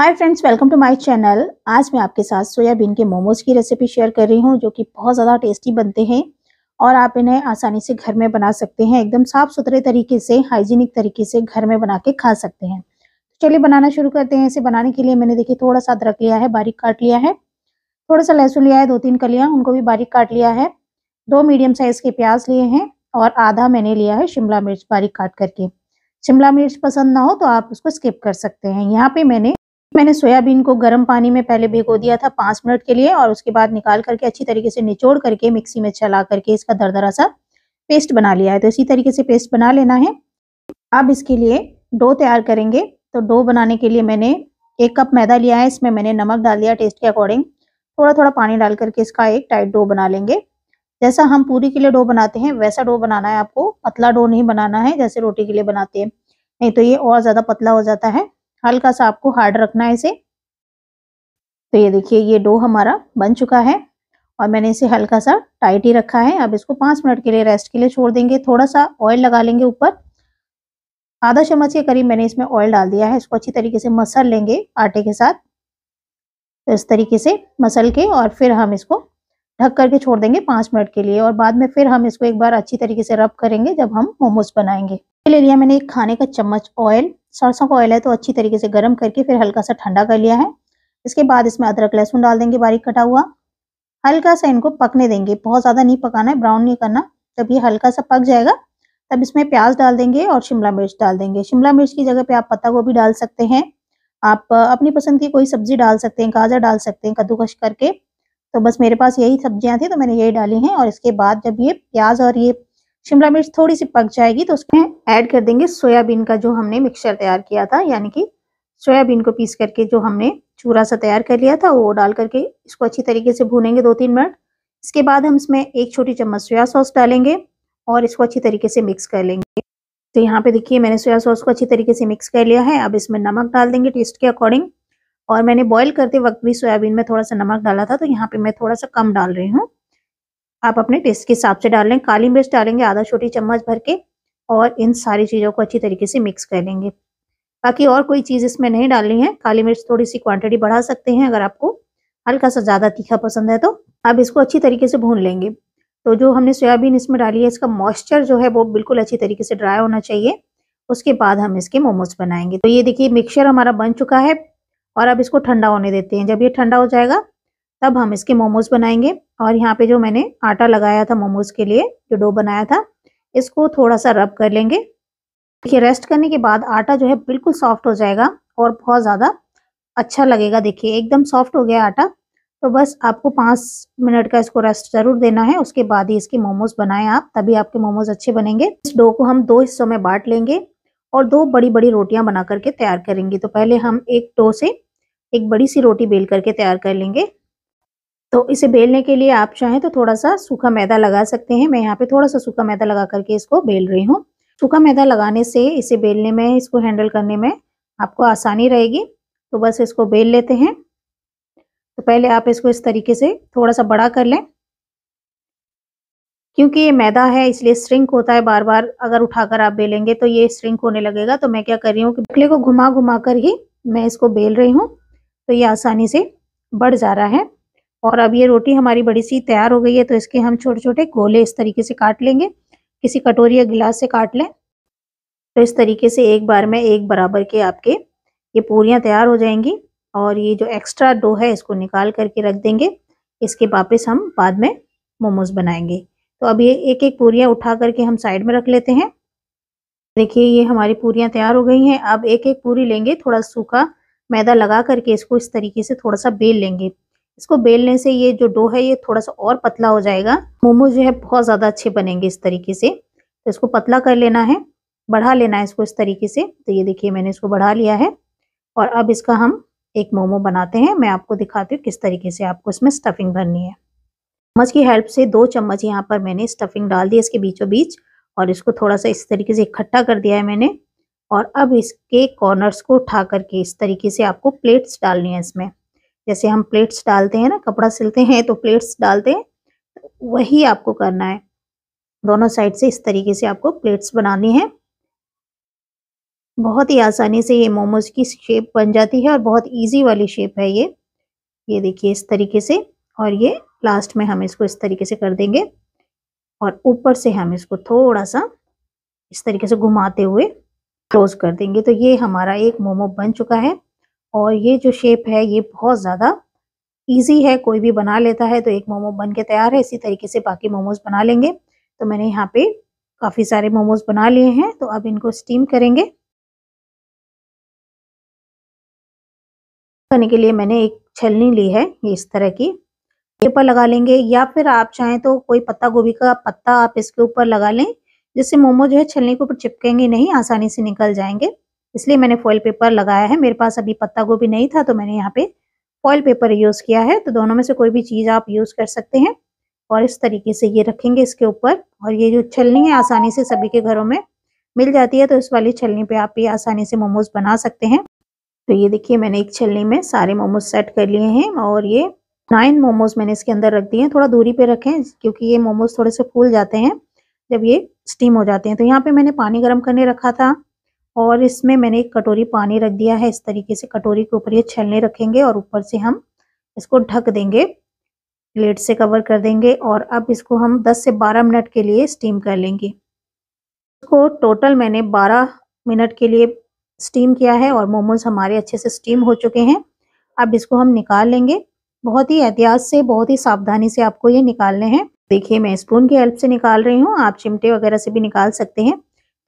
hi friends welcome to my channel आज मैं आपके साथ सोयाबीन के मोमोज़ की रेसिपी शेयर कर रही हूँ जो कि बहुत ज़्यादा टेस्टी बनते हैं और आप इन्हें आसानी से घर में बना सकते हैं एकदम साफ़ सुथरे तरीके से हाइजीनिक तरीके से घर में बना के खा सकते हैं तो चलिए बनाना शुरू करते हैं इसे बनाने के लिए मैंने देखिए थोड़ा सा अदरक लिया है बारीक काट लिया है थोड़ा सा लहसुन लिया है दो तीन कलियाँ उनको भी बारीक काट लिया है दो मीडियम साइज़ के प्याज लिए हैं और आधा मैंने लिया है शिमला मिर्च बारीक काट करके शिमला मिर्च पसंद ना हो तो आप उसको स्किप कर सकते हैं यहाँ पे मैंने मैंने सोयाबीन को गर्म पानी में पहले भिगो दिया था पाँच मिनट के लिए और उसके बाद निकाल करके अच्छी तरीके से निचोड़ करके मिक्सी में चला करके इसका दरदरा सा पेस्ट बना लिया है तो इसी तरीके से पेस्ट बना लेना है अब इसके लिए डो तैयार करेंगे तो डो बनाने के लिए मैंने एक कप मैदा लिया है इसमें मैंने नमक डाल दिया टेस्ट के अकॉर्डिंग थोड़ा थोड़ा पानी डाल करके इसका एक टाइट डो बना लेंगे जैसा हम पूरी के लिए डो बनाते हैं वैसा डो बनाना है आपको पतला डो नहीं बनाना है जैसे रोटी के लिए बनाते हैं नहीं तो ये और ज़्यादा पतला हो जाता है हल्का सा आपको हार्ड रखना है इसे तो ये देखिए ये डो हमारा बन चुका है और मैंने इसे हल्का सा टाइट ही रखा है अब इसको पाँच मिनट के लिए रेस्ट के लिए छोड़ देंगे थोड़ा सा ऑयल लगा लेंगे ऊपर आधा चम्मच के करीब मैंने इसमें ऑयल डाल दिया है इसको अच्छी तरीके से मसल लेंगे आटे के साथ तो इस तरीके से मसल के और फिर हम इसको ढक करके छोड़ देंगे पाँच मिनट के लिए और बाद में फिर हम इसको एक बार अच्छी तरीके से रब करेंगे जब हम मोमोज बनाएंगे ले लिया मैंने एक खाने का चम्मच ऑयल सरसों का ऑयल है तो अच्छी तरीके से गर्म करके फिर हल्का सा ठंडा कर लिया है इसके बाद इसमें अदरक लहसुन डाल देंगे बारीक कटा हुआ हल्का सा इनको पकने देंगे बहुत ज़्यादा नहीं पकाना है ब्राउन नहीं करना जब ये हल्का सा पक जाएगा तब इसमें प्याज डाल देंगे और शिमला मिर्च डाल देंगे शिमला मिर्च की जगह पे आप पत्ता गोभी डाल सकते हैं आप अपनी पसंद की कोई सब्जी डाल सकते हैं गाजर डाल सकते हैं कद्दूकश करके तो बस मेरे पास यही सब्जियां थी तो मैंने यही डाली हैं और इसके बाद जब ये प्याज और ये शिमला मिर्च थोड़ी सी पक जाएगी तो उसमें ऐड कर देंगे सोयाबीन का जो हमने मिक्सचर तैयार किया था यानी कि सोयाबीन को पीस करके जो हमने चूरा सा तैयार कर लिया था वो डाल करके इसको अच्छी तरीके से भूनेंगे दो तीन मिनट इसके बाद हम इसमें एक छोटी चम्मच सोया सॉस डालेंगे और इसको अच्छी तरीके से मिक्स कर लेंगे तो यहाँ पे देखिए मैंने सोया सॉस को अच्छी तरीके से मिक्स कर लिया है अब इसमें नमक डाल देंगे टेस्ट के अकॉर्डिंग और मैंने बॉईल करते वक्त भी सोयाबीन में थोड़ा सा नमक डाला था तो यहाँ पे मैं थोड़ा सा कम डाल रही हूँ आप अपने टेस्ट के हिसाब से डाल लें काली मिर्च डालेंगे आधा छोटी चम्मच भर के और इन सारी चीज़ों को अच्छी तरीके से मिक्स कर लेंगे बाकी और कोई चीज़ इसमें नहीं डालनी है काली मिर्च थोड़ी सी क्वांटिटी बढ़ा सकते हैं अगर आपको हल्का सा ज़्यादा तीखा पसंद है तो आप इसको अच्छी तरीके से भून लेंगे तो जो हमने सोयाबीन इसमें डाली है इसका मॉइस्चर जो है वो बिल्कुल अच्छी तरीके से ड्राई होना चाहिए उसके बाद हम इसके मोमोज बनाएंगे तो ये देखिए मिक्सचर हमारा बन चुका है और अब इसको ठंडा होने देते हैं जब ये ठंडा हो जाएगा तब हम इसके मोमोज बनाएंगे और यहाँ पे जो मैंने आटा लगाया था मोमोज के लिए जो डो बनाया था इसको थोड़ा सा रब कर लेंगे देखिए रेस्ट करने के बाद आटा जो है बिल्कुल सॉफ्ट हो जाएगा और बहुत ज़्यादा अच्छा लगेगा देखिए एकदम सॉफ्ट हो गया आटा तो बस आपको पाँच मिनट का इसको रेस्ट जरूर देना है उसके बाद ही इसके मोमोज बनाएं आप तभी आपके मोमोज अच्छे बनेंगे इस डो को हम दो हिस्सों में बांट लेंगे और दो बड़ी बड़ी रोटियां बना करके तैयार करेंगे तो पहले हम एक डो से एक बड़ी सी रोटी बेल करके तैयार कर लेंगे तो इसे बेलने के लिए आप चाहें तो थोड़ा सा सूखा मैदा लगा सकते हैं मैं यहाँ पे थोड़ा सा सूखा मैदा लगा करके इसको बेल रही हूँ सूखा मैदा लगाने से इसे बेलने में इसको हैंडल करने में आपको आसानी रहेगी तो बस इसको बेल लेते हैं तो पहले आप इसको इस तरीके से थोड़ा सा बड़ा कर लें क्योंकि ये मैदा है इसलिए स्ट्रिंक होता है बार बार अगर उठाकर आप बेलेंगे तो ये स्ट्रिंक होने लगेगा तो मैं क्या कर रही हूँ कि बकले को घुमा घुमा कर ही मैं इसको बेल रही हूँ तो ये आसानी से बढ़ जा रहा है और अब ये रोटी हमारी बड़ी सी तैयार हो गई है तो इसके हम छोटे छोटे गोले इस तरीके से काट लेंगे किसी कटोरी या गिलास से काट लें तो इस तरीके से एक बार में एक बराबर के आपके ये पूरियाँ तैयार हो जाएंगी और ये जो एक्स्ट्रा डो है इसको निकाल करके रख देंगे इसके वापस हम बाद में मोमोज बनाएंगे तो अब ये एक एक पूरियाँ उठा करके हम साइड में रख लेते हैं देखिए ये हमारी पूरियाँ तैयार हो गई हैं अब एक एक पूरी लेंगे थोड़ा सूखा मैदा लगा करके इसको इस तरीके से थोड़ा सा बेल लेंगे इसको बेलने से ये जो डो है ये थोड़ा सा और पतला हो जाएगा मोमो जो है बहुत ज़्यादा अच्छे बनेंगे इस तरीके से तो इसको पतला कर लेना है बढ़ा लेना है इसको इस तरीके से तो ये देखिए मैंने इसको बढ़ा लिया है और अब इसका हम एक मोमो बनाते हैं मैं आपको दिखाती हूँ किस तरीके से आपको इसमें स्टफिंग भरनी है चम्मच की हेल्प से दो चम्मच यहाँ पर मैंने स्टफिंग डाल दी इसके बीचों बीच और इसको थोड़ा सा इस तरीके से इकट्ठा कर दिया है मैंने और अब इसके कॉर्नर्स को उठा करके इस तरीके से आपको प्लेट्स डालनी है इसमें जैसे हम प्लेट्स डालते हैं ना कपड़ा सिलते हैं तो प्लेट्स डालते हैं वही आपको करना है दोनों साइड से इस तरीके से आपको प्लेट्स बनानी है बहुत ही आसानी से ये मोमोज की शेप बन जाती है और बहुत इजी वाली शेप है ये ये देखिए इस तरीके से और ये लास्ट में हम इसको इस तरीके से कर देंगे और ऊपर से हम इसको थोड़ा सा इस तरीके से घुमाते हुए क्लोज कर देंगे तो ये हमारा एक मोमो बन चुका है और ये जो शेप है ये बहुत ज़्यादा ईजी है कोई भी बना लेता है तो एक मोमो बन के तैयार है इसी तरीके से बाकी मोमोज बना लेंगे तो मैंने यहाँ पे काफ़ी सारे मोमोज बना लिए हैं तो अब इनको स्टीम करेंगे करने के लिए मैंने एक छलनी ली है ये इस तरह की ये पर लगा लेंगे या फिर आप चाहें तो कोई पत्ता गोभी का पत्ता आप इसके ऊपर लगा लें जिससे मोमो जो है छलनी के ऊपर चिपकेंगे नहीं आसानी से निकल जाएंगे इसलिए मैंने फॉइल पेपर लगाया है मेरे पास अभी पत्ता गोभी नहीं था तो मैंने यहाँ पे फॉइल पेपर यूज़ किया है तो दोनों में से कोई भी चीज़ आप यूज़ कर सकते हैं और इस तरीके से ये रखेंगे इसके ऊपर और ये जो छलनी है आसानी से सभी के घरों में मिल जाती है तो इस वाली छलनी पे आप ये आसानी से मोमोज बना सकते हैं तो ये देखिए मैंने एक छलनी में सारे मोमोज सेट कर लिए हैं और ये नाइन मोमोज मैंने इसके अंदर रख दिए हैं थोड़ा दूरी पे रखें क्योंकि ये मोमोज थोड़े से फूल जाते हैं जब ये स्टीम हो जाते हैं तो यहाँ पे मैंने पानी गर्म करने रखा था और इसमें मैंने एक कटोरी पानी रख दिया है इस तरीके से कटोरी के ऊपर ये छलने रखेंगे और ऊपर से हम इसको ढक देंगे प्लेट से कवर कर देंगे और अब इसको हम 10 से 12 मिनट के लिए स्टीम कर लेंगे इसको टोटल मैंने 12 मिनट के लिए स्टीम किया है और मोमोज हमारे अच्छे से स्टीम हो चुके हैं अब इसको हम निकाल लेंगे बहुत ही एहतियात से बहुत ही सावधानी से आपको ये निकालने हैं देखिए मैं स्पून की हेल्प से निकाल रही हूँ आप चिमटे वगैरह से भी निकाल सकते हैं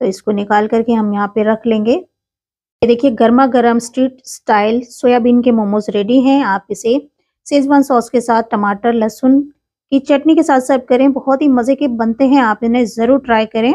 तो इसको निकाल करके हम यहाँ पे रख लेंगे ये देखिए गर्मा गर्म स्ट्रीट स्टाइल सोयाबीन के मोमोज रेडी हैं आप इसे सेजवान सॉस के साथ टमाटर लहसुन की चटनी के साथ सर्व करें बहुत ही मज़े के बनते हैं आप इन्हें ज़रूर ट्राई करें